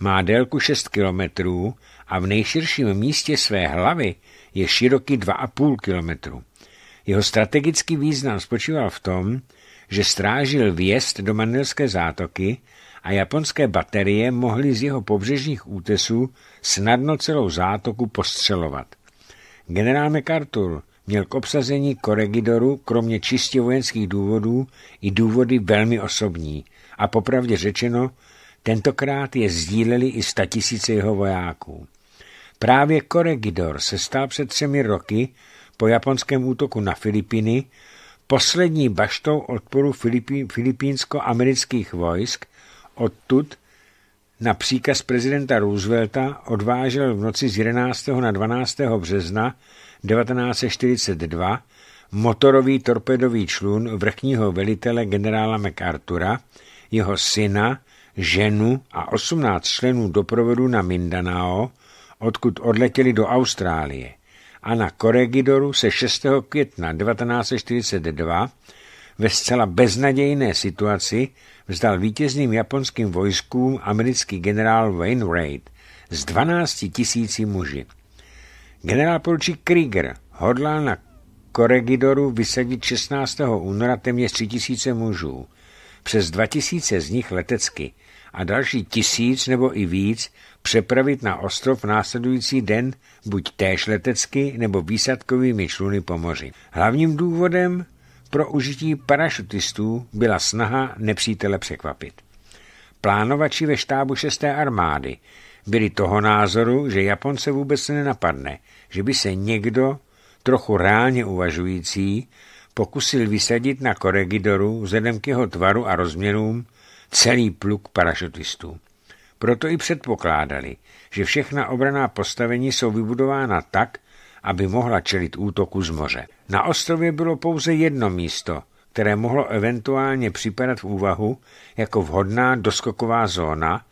Speaker 1: má délku 6 kilometrů a v nejširším místě své hlavy je široký 2,5 kilometru. Jeho strategický význam spočíval v tom, že strážil vjezd do Manilské zátoky a japonské baterie mohly z jeho pobřežních útesů snadno celou zátoku postřelovat. Generál MacArthur měl k obsazení Koregidoru kromě čistě vojenských důvodů i důvody velmi osobní a popravdě řečeno, tentokrát je sdíleli i statisíce jeho vojáků. Právě Koregidor se stal před třemi roky po japonském útoku na Filipiny poslední baštou odporu filipínsko-amerických vojsk odtud na příkaz prezidenta Roosevelta odvážel v noci z 11. na 12. března 1942 motorový torpedový člun vrchního velitele generála MacArthura, jeho syna, ženu a 18 členů doprovodu na Mindanao, odkud odletěli do Austrálie a na koregidoru se 6. května 1942 ve zcela beznadějné situaci vzdal vítězným japonským vojskům americký generál Wainwright z 12 tisící muži. Generál poručík Krieger hodlá na koregidoru vysadit 16. února téměř 3 tisíce mužů, přes 2 tisíce z nich letecky a další tisíc nebo i víc přepravit na ostrov následující den buď též letecky nebo výsadkovými čluny po moři. Hlavním důvodem pro užití parašutistů byla snaha nepřítele překvapit. Plánovači ve štábu 6. armády byli toho názoru, že Japonce vůbec nenapadne, že by se někdo, trochu reálně uvažující, pokusil vysadit na Koregidoru vzhledem k jeho tvaru a rozměrům celý pluk parašutistů. Proto i předpokládali, že všechna obraná postavení jsou vybudována tak, aby mohla čelit útoku z moře. Na ostrově bylo pouze jedno místo, které mohlo eventuálně připadat v úvahu jako vhodná doskoková zóna,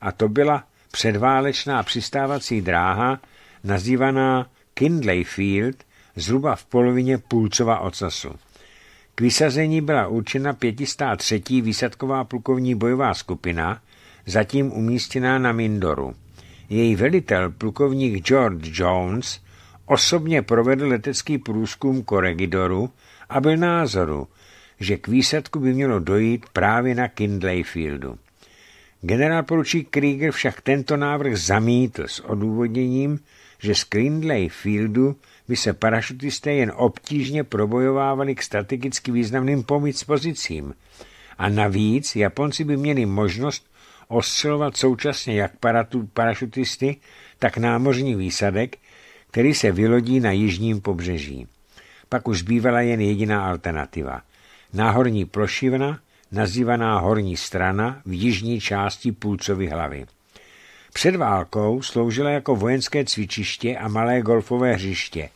Speaker 1: a to byla předválečná přistávací dráha nazývaná Kindley Field zhruba v polovině půlcova ocasu. K vysazení byla určena 503. výsadková plukovní bojová skupina, zatím umístěná na Mindoru. Její velitel, plukovník George Jones, osobně provedl letecký průzkum Corregidoru a byl názoru, že k výsadku by mělo dojít právě na Kindley Fieldu. Generál poručík Krieger však tento návrh zamítl s odůvodněním, že z Kindley Fieldu by se parašutisté jen obtížně probojovávali k strategicky významným pomíc pozicím. A navíc Japonci by měli možnost oscilovat současně jak parašutisty, tak námořní výsadek, který se vylodí na jižním pobřeží. Pak už zbývala jen jediná alternativa. Náhorní plošivna, nazývaná horní strana v jižní části půlcovy hlavy. Před válkou sloužila jako vojenské cvičiště a malé golfové hřiště.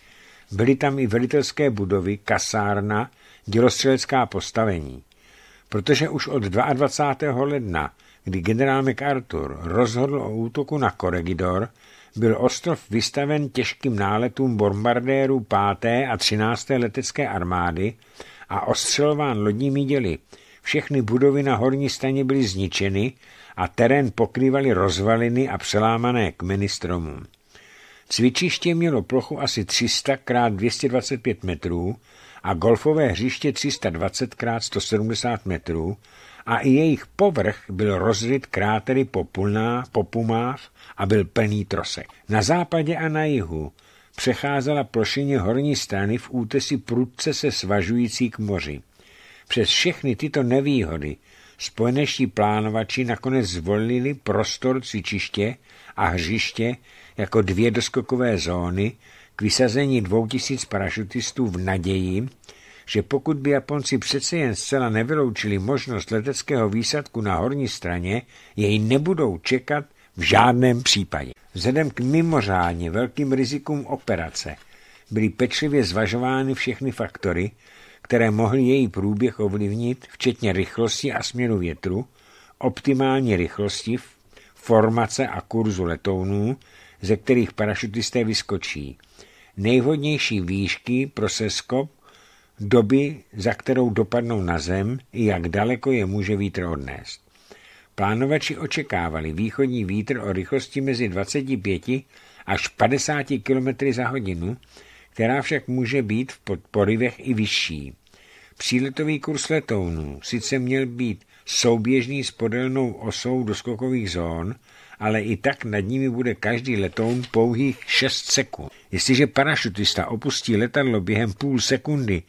Speaker 1: Byly tam i velitelské budovy, kasárna, dělostřelecká postavení protože už od 22. ledna, kdy generál MacArthur rozhodl o útoku na Corregidor, byl ostrov vystaven těžkým náletům bombardérů 5. a 13. letecké armády a ostřelován lodními děly. Všechny budovy na horní staně byly zničeny a terén pokrývaly rozvaliny a přelámané kmeny stromů. Cvičiště mělo plochu asi 300 x 225 metrů a golfové hřiště 320 x 170 metrů a i jejich povrch byl rozryt krátery po, popumáv po pumách a byl plný trosek. Na západě a na jihu přecházela plošině horní strany v útesi prudce se svažující k moři. Přes všechny tyto nevýhody spojeneští plánovači nakonec zvolili prostor cvičiště a hřiště jako dvě doskokové zóny k vysazení 2000 parašutistů v naději, že pokud by Japonci přece jen zcela nevyloučili možnost leteckého výsadku na horní straně, jej nebudou čekat v žádném případě. Vzhledem k mimořádně velkým rizikům operace byly pečlivě zvažovány všechny faktory, které mohly její průběh ovlivnit, včetně rychlosti a směru větru, optimální rychlosti, formace a kurzu letounů, ze kterých parašutisté vyskočí. Nejvhodnější výšky pro seskop, doby, za kterou dopadnou na zem i jak daleko je může vítr odnést. Plánovači očekávali východní vítr o rychlosti mezi 25 až 50 km za hodinu, která však může být v podporivech i vyšší. Příletový kurz letounů sice měl být souběžný s podelnou osou doskokových zón, ale i tak nad nimi bude každý letoun pouhých 6 sekund. Jestliže parašutista opustí letadlo během půl sekundy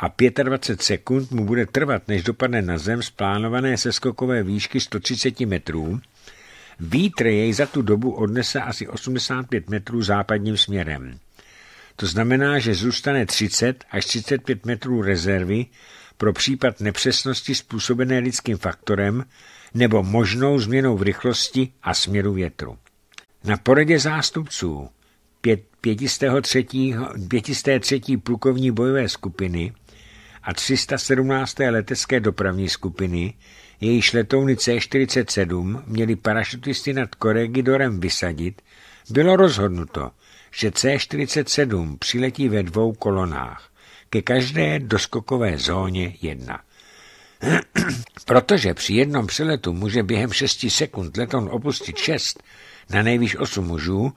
Speaker 1: a 25 sekund mu bude trvat, než dopadne na zem z plánované seskokové výšky 130 metrů, vítr jej za tu dobu odnese asi 85 metrů západním směrem. To znamená, že zůstane 30 až 35 metrů rezervy pro případ nepřesnosti způsobené lidským faktorem nebo možnou změnou v rychlosti a směru větru. Na poradě zástupců 503. plukovní bojové skupiny a 317. letecké dopravní skupiny, jejíž letouny C-47 měli parašutisty nad Koregidorem vysadit, bylo rozhodnuto, že C-47 přiletí ve dvou kolonách ke každé doskokové zóně jedna. Protože při jednom přeletu může během 6 sekund leton opustit 6, na nejvýš 8 mužů,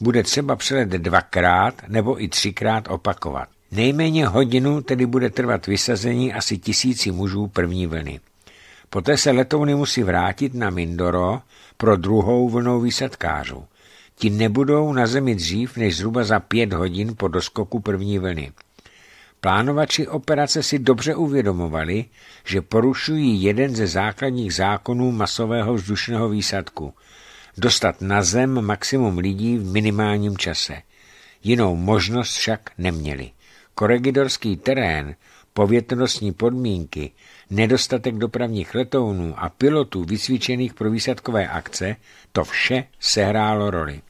Speaker 1: bude třeba přelet dvakrát nebo i třikrát opakovat. Nejméně hodinu tedy bude trvat vysazení asi tisíci mužů první vlny. Poté se letouny musí vrátit na Mindoro pro druhou vlnou výsadkářů. Ti nebudou na zemi dřív než zhruba za pět hodin po doskoku první vlny. Plánovači operace si dobře uvědomovali, že porušují jeden ze základních zákonů masového vzdušného výsadku – dostat na zem maximum lidí v minimálním čase. Jinou možnost však neměli. Koregidorský terén, povětrnostní podmínky, nedostatek dopravních letounů a pilotů vysvičených pro výsadkové akce – to vše sehrálo roli.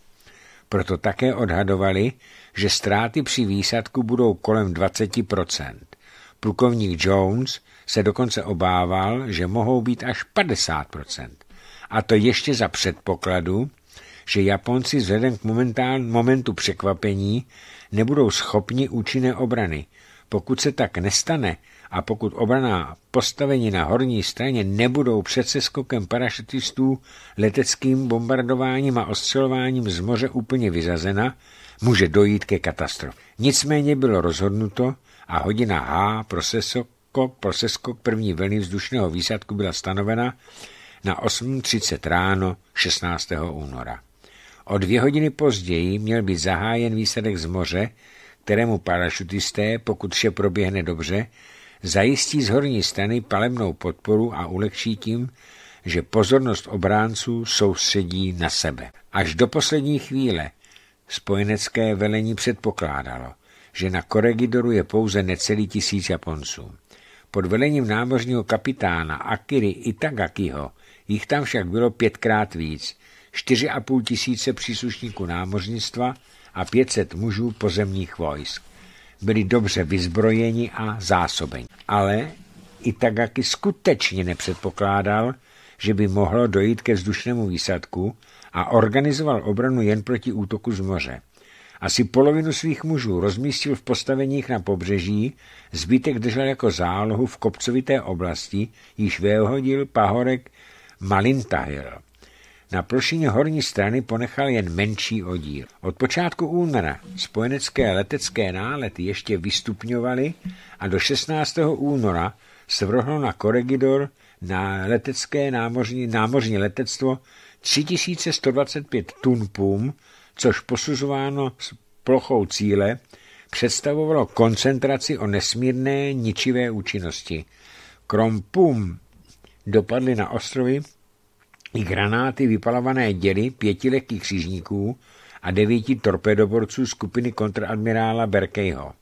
Speaker 1: Proto také odhadovali, že ztráty při výsadku budou kolem 20%. Plukovník Jones se dokonce obával, že mohou být až 50%. A to ještě za předpokladu, že Japonci vzhledem k momentu překvapení nebudou schopni účinné obrany. Pokud se tak nestane a pokud obraná postavení na horní straně nebudou přece skokem parašutistů, leteckým bombardováním a ostřelováním z moře úplně vyzazena, může dojít ke katastrofě. Nicméně bylo rozhodnuto a hodina H pro sesko, pro sesko první vlny vzdušného výsadku byla stanovena na 8.30 ráno 16. února. O dvě hodiny později měl být zahájen výsadek z moře, kterému parašutisté, pokud vše proběhne dobře, zajistí z horní strany palemnou podporu a ulehčí tím, že pozornost obránců soustředí na sebe. Až do poslední chvíle Spojenecké velení předpokládalo, že na Koregidoru je pouze necelý tisíc Japonců. Pod velením námořního kapitána Akiri Itagakiho jich tam však bylo pětkrát víc, čtyři a půl tisíce příslušníků námořnictva a pětset mužů pozemních vojsk. Byli dobře vyzbrojeni a zásobeni. Ale Itagaki skutečně nepředpokládal, že by mohlo dojít ke vzdušnému výsadku a organizoval obranu jen proti útoku z moře. Asi polovinu svých mužů rozmístil v postaveních na pobřeží, zbytek držel jako zálohu v kopcovité oblasti, již vyhodil pahorek Malintahil. Na plošině horní strany ponechal jen menší oddíl. Od počátku února spojenecké letecké nálety ještě vystupňovaly a do 16. února svrhlo na Corregidor na letecké námořní, námořní letectvo 3125 tun pum, což posuzováno s plochou cíle představovalo koncentraci o nesmírné ničivé účinnosti. Krom pum dopadly na ostrovy i granáty vypalované děly pěti lehkých křižníků a devíti torpedoborců skupiny kontradmirála Berkejho.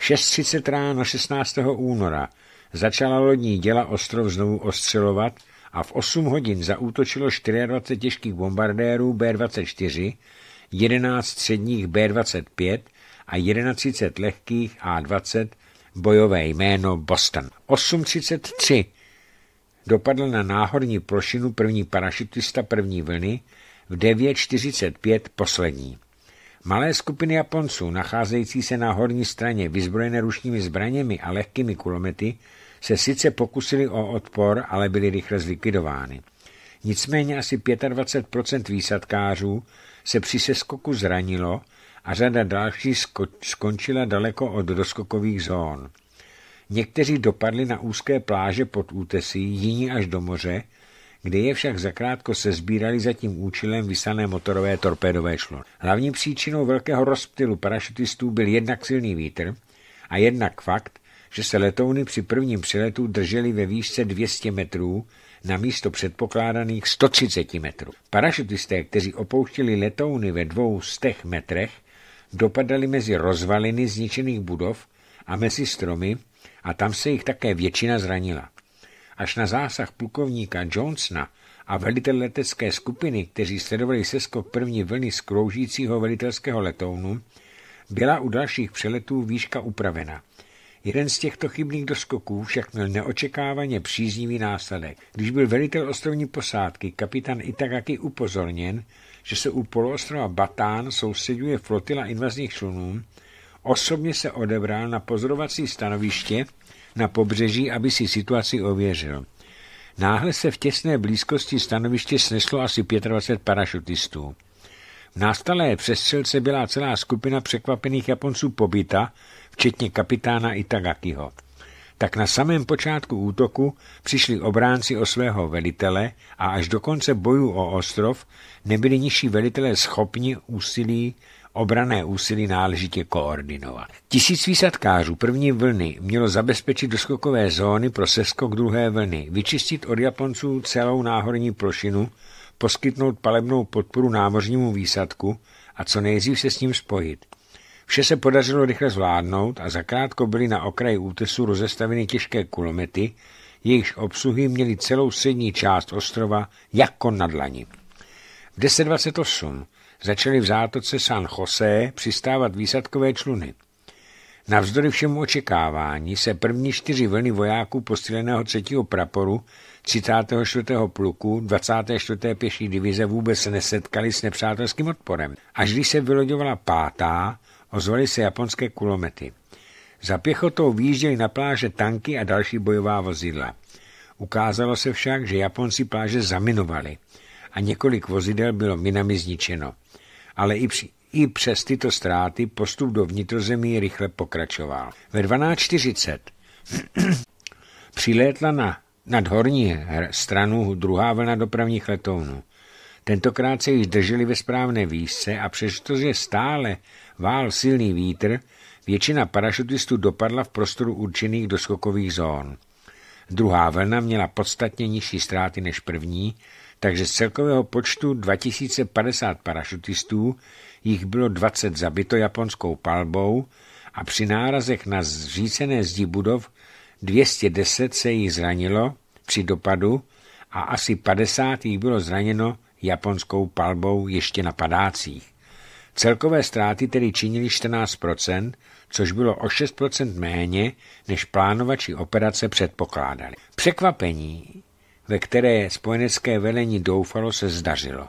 Speaker 1: 6.30 ráno 16. února začala lodní děla ostrov znovu ostřelovat – a v 8 hodin zaútočilo 24 těžkých bombardérů B-24, 11 středních B-25 a 31 lehkých A-20 bojové jméno Boston. 8.33 dopadl na náhorní plošinu první parašutista první vlny, v 9.45 poslední. Malé skupiny Japonců, nacházející se na horní straně vyzbrojené rušními zbraněmi a lehkými kulomety, se sice pokusili o odpor, ale byly rychle zlikvidovány. Nicméně asi 25 výsadkářů se při seskoku zranilo a řada dalších skončila daleko od doskokových zón. Někteří dopadli na úzké pláže pod útesy, jiní až do moře, kde je však zakrátko sezbírali za tím účelem vysané motorové torpédové šlo. Hlavní příčinou velkého rozptylu parašutistů byl jednak silný vítr a jednak fakt, že se letouny při prvním přiletu držely ve výšce 200 metrů na místo předpokládaných 130 metrů. Parašutisté, kteří opouštili letouny ve dvou stech metrech, dopadali mezi rozvaliny zničených budov a mezi stromy a tam se jich také většina zranila. Až na zásah plukovníka Jonesna a velitel letecké skupiny, kteří sledovali seskok první vlny z kroužícího velitelského letounu, byla u dalších přeletů výška upravena – Jeden z těchto chybných doskoků však měl neočekávaně příznivý následek. Když byl velitel ostrovní posádky kapitán Itagaki upozorněn, že se u poloostrova Batán soustředuje flotila invazních člunů, osobně se odebral na pozorovací stanoviště na pobřeží, aby si situaci ověřil. Náhle se v těsné blízkosti stanoviště sneslo asi 25 parašutistů. V nástalé přestřelce byla celá skupina překvapených Japonců pobyta včetně kapitána Itagakiho. Tak na samém počátku útoku přišli obránci o svého velitele a až do konce bojů o ostrov nebyli nižší velitelé schopni úsilí obrané úsilí náležitě koordinovat. Tisíc výsadkářů první vlny mělo zabezpečit doskokové zóny pro seskok druhé vlny, vyčistit od Japonců celou náhorní plošinu, poskytnout palebnou podporu námořnímu výsadku a co nejdřív se s ním spojit. Vše se podařilo rychle zvládnout a zakrátko byly na okraji útesu rozestaveny těžké kulomety, jejichž obsluhy měly celou střední část ostrova jako na dlani. V 10.28 začaly v zátoce San Jose přistávat výsadkové čluny. Navzdory všemu očekávání se první čtyři vlny vojáků postřeleného třetího praporu 34. pluku 24. pěší divize vůbec nesetkali s nepřátelským odporem. Až když se vyloďovala pátá, Ozvaly se japonské kulomety. Za pěchotou výjížděly na pláže tanky a další bojová vozidla. Ukázalo se však, že Japonci pláže zaminovali a několik vozidel bylo minami zničeno. Ale i, při, i přes tyto ztráty postup do vnitrozemí rychle pokračoval. Ve 12.40 přilétla na nad horní stranu druhá vlna dopravních letounů. Tentokrát se již drželi ve správné výšce a přestože stále vál silný vítr, většina parašutistů dopadla v prostoru určených do skokových zón. Druhá vlna měla podstatně nižší ztráty než první, takže z celkového počtu 2050 parašutistů jich bylo 20 zabito japonskou palbou a při nárazech na zřícené zdi budov 210 se jich zranilo při dopadu a asi 50 jich bylo zraněno japonskou palbou ještě na padácích. Celkové ztráty tedy činily 14%, což bylo o 6% méně, než plánovači operace předpokládali. Překvapení, ve které spojenecké velení doufalo, se zdařilo.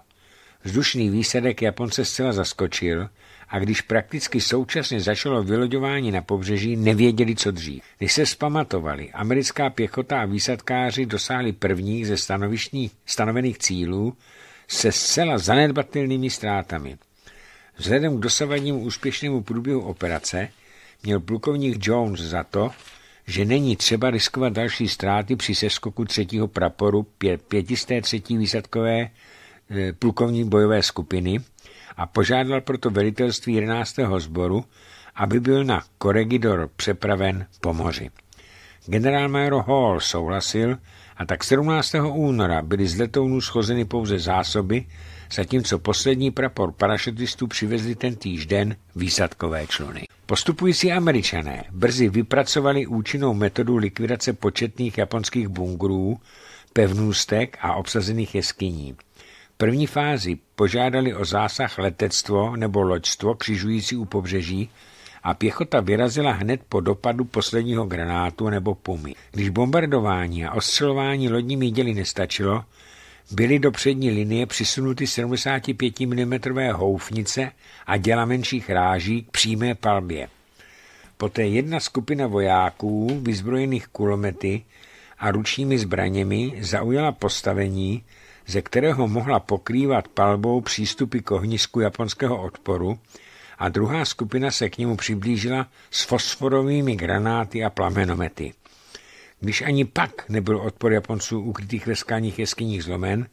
Speaker 1: Vzdušný výsadek Japonce zcela zaskočil a když prakticky současně začalo vyloďování na pobřeží, nevěděli, co dřív. Když se spamatovali, americká pěchota a výsadkáři dosáhli prvních ze stanovených cílů se zcela zanedbatelnými ztrátami – Vzhledem k dosavadnímu úspěšnému průběhu operace měl plukovník Jones za to, že není třeba riskovat další ztráty při seskoku třetího praporu pě- pětisté třetí výsadkové e, plukovní bojové skupiny a požádal proto velitelství 11. sboru, aby byl na koregidor přepraven po moři. Generálmajor Hall souhlasil a tak 17. února byly z letounů schozeny pouze zásoby zatímco poslední prapor parašutistů přivezli ten týžden výsadkové čluny. Postupující američané brzy vypracovali účinnou metodu likvidace početných japonských bungrů, pevnůstek a obsazených jeskyní. V první fázi požádali o zásah letectvo nebo loďstvo křižující u pobřeží a pěchota vyrazila hned po dopadu posledního granátu nebo pumy. Když bombardování a ostřelování lodními děly nestačilo, byly do přední linie přisunuty 75 mm houfnice a děla menších ráží k přímé palbě. Poté jedna skupina vojáků, vyzbrojených kulomety a ručními zbraněmi, zaujala postavení, ze kterého mohla pokrývat palbou přístupy k ohnisku japonského odporu a druhá skupina se k němu přiblížila s fosforovými granáty a plamenomety. Když ani pak nebyl odpor Japonců ukrytých ve skalních jeskyních zlomen,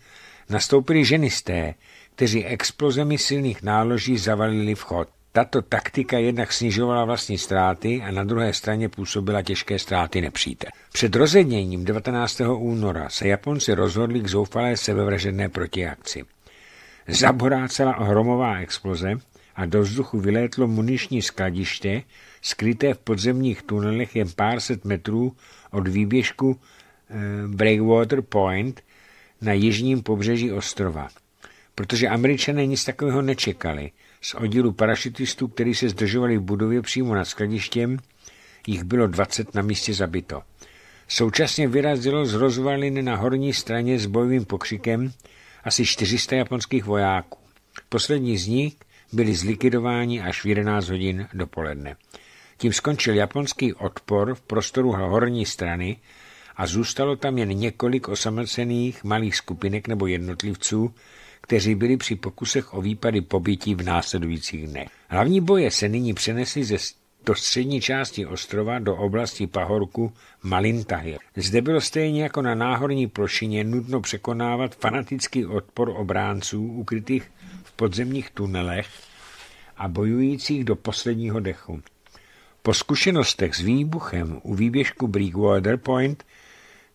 Speaker 1: nastoupili ženisté, kteří explozemi silných náloží zavalili vchod. Tato taktika jednak snižovala vlastní ztráty a na druhé straně působila těžké ztráty nepřítel. Před rozedněním 19. února se Japonci rozhodli k zoufalé sebevražedné protiakci. Zaborácela hromová exploze, a do vzduchu vylétlo muniční skladiště, skryté v podzemních tunelech jen pár set metrů od výběžku eh, Breakwater Point na jižním pobřeží ostrova. Protože američané nic takového nečekali. Z oddílu parašutistů, který se zdržovali v budově přímo nad skladištěm, jich bylo 20 na místě zabito. Současně vyrazilo z rozvalin na horní straně s bojovým pokřikem asi 400 japonských vojáků. Poslední z nich byli zlikvidováni až v 11 hodin dopoledne. Tím skončil japonský odpor v prostoru horní strany a zůstalo tam jen několik osamocených malých skupinek nebo jednotlivců, kteří byli při pokusech o výpady pobytí v následujících dnech. Hlavní boje se nyní přenesly ze do střední části ostrova do oblasti pahorku Malintahir. Zde bylo stejně jako na náhorní plošině nutno překonávat fanatický odpor obránců ukrytých podzemních tunelech a bojujících do posledního dechu. Po zkušenostech s výbuchem u výběžku Breakwater Point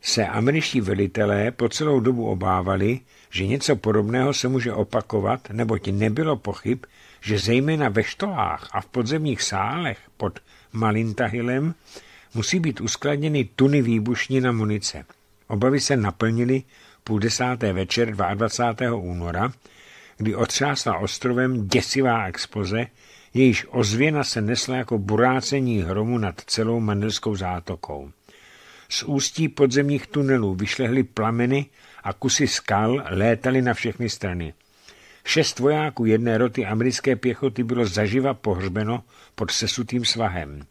Speaker 1: se američtí velitelé po celou dobu obávali, že něco podobného se může opakovat, neboť nebylo pochyb, že zejména ve štolách a v podzemních sálech pod Malintahilem musí být uskladněny tuny výbušní na munice. Obavy se naplnily půl desáté večer 22. února, kdy otřásla ostrovem děsivá expoze, jejíž ozvěna se nesla jako burácení hromu nad celou mandelskou zátokou. Z ústí podzemních tunelů vyšlehly plameny a kusy skal létaly na všechny strany. Šest vojáků jedné roty americké pěchoty bylo zaživa pohřbeno pod sesutým svahem.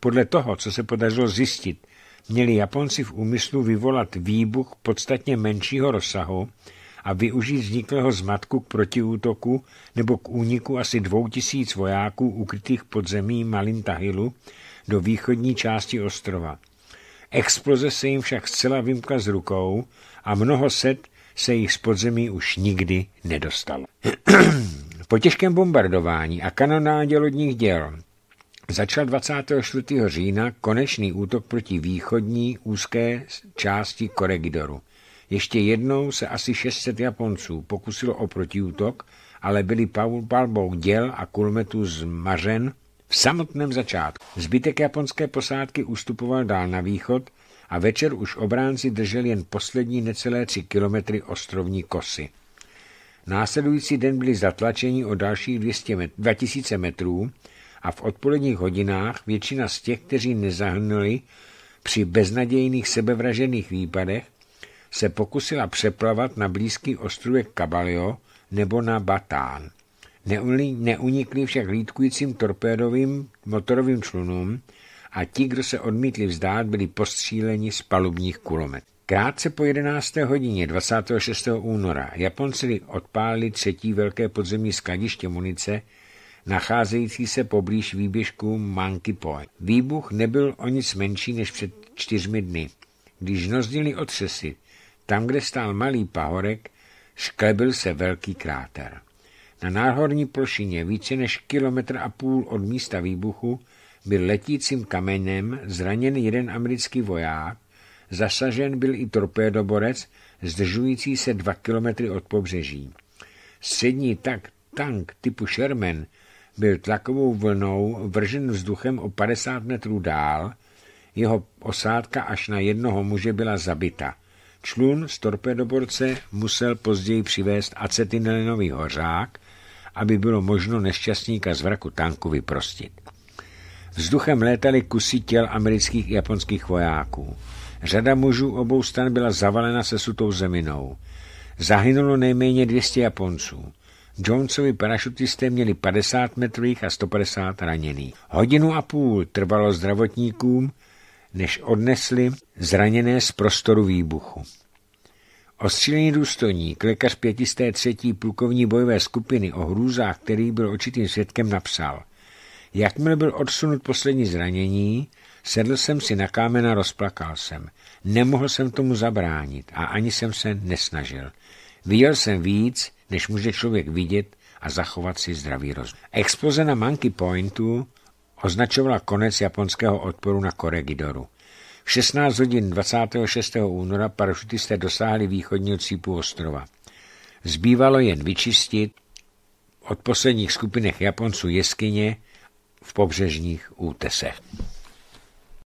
Speaker 1: Podle toho, co se podařilo zjistit, měli Japonci v úmyslu vyvolat výbuch podstatně menšího rozsahu, a využít vzniklého zmatku k protiútoku nebo k úniku asi dvou tisíc vojáků ukrytých pod zemí Malintahilu do východní části ostrova. Exploze se jim však zcela vymkla z rukou a mnoho set se jich z podzemí už nikdy nedostalo. po těžkém bombardování a kanonádě lodních děl začal 24. října konečný útok proti východní úzké části Koregidoru. Ještě jednou se asi 600 Japonců pokusilo o protiútok, ale byli palbou děl a kulmetu zmařen v samotném začátku. Zbytek japonské posádky ustupoval dál na východ a večer už obránci drželi jen poslední necelé tři kilometry ostrovní kosy. Následující den byli zatlačeni o dalších 200 met, 2000 metrů a v odpoledních hodinách většina z těch, kteří nezahnuli, při beznadějných sebevražených výpadech, se pokusila přeplavat na blízký ostrově Caballo nebo na Batán. Neunikli však lítkujícím torpédovým motorovým člunům a ti, kdo se odmítli vzdát, byli postříleni z palubních kulometů. Krátce po 11. hodině 26. února Japonci odpálili třetí velké podzemní skladiště munice, nacházející se poblíž výběžku Monkey Point. Výbuch nebyl o nic menší než před čtyřmi dny. Když nozdili otřesy, tam, kde stál malý pahorek, šklebil se velký kráter. Na náhorní plošině více než kilometr a půl od místa výbuchu byl letícím kamenem zraněn jeden americký voják, zasažen byl i torpédoborec, zdržující se dva kilometry od pobřeží. Střední tak tank typu Sherman byl tlakovou vlnou vržen vzduchem o 50 metrů dál jeho osádka až na jednoho muže byla zabita. Člun z torpedoborce musel později přivést acetylenový hořák, aby bylo možno nešťastníka z vraku tanku vyprostit. Vzduchem létaly kusy těl amerických i japonských vojáků. Řada mužů obou stran byla zavalena sesutou zeminou. Zahynulo nejméně 200 Japonců. Jonesovi parašutisté měli 50 metrových a 150 raněných. Hodinu a půl trvalo zdravotníkům, než odnesli zraněné z prostoru výbuchu. Ostřílený důstojník, lékař 503. plukovní bojové skupiny o hrůzách, který byl očitým svědkem, napsal Jakmile byl odsunut poslední zranění, sedl jsem si na kámen a rozplakal jsem. Nemohl jsem tomu zabránit a ani jsem se nesnažil. Viděl jsem víc, než může člověk vidět a zachovat si zdravý rozum. Expoze na Monkey Pointu označovala konec japonského odporu na Koregidoru. V 16 hodin 26. února parašutisté dosáhli východního cípu ostrova. Zbývalo jen vyčistit od posledních skupinech Japonců jeskyně v pobřežních útesech.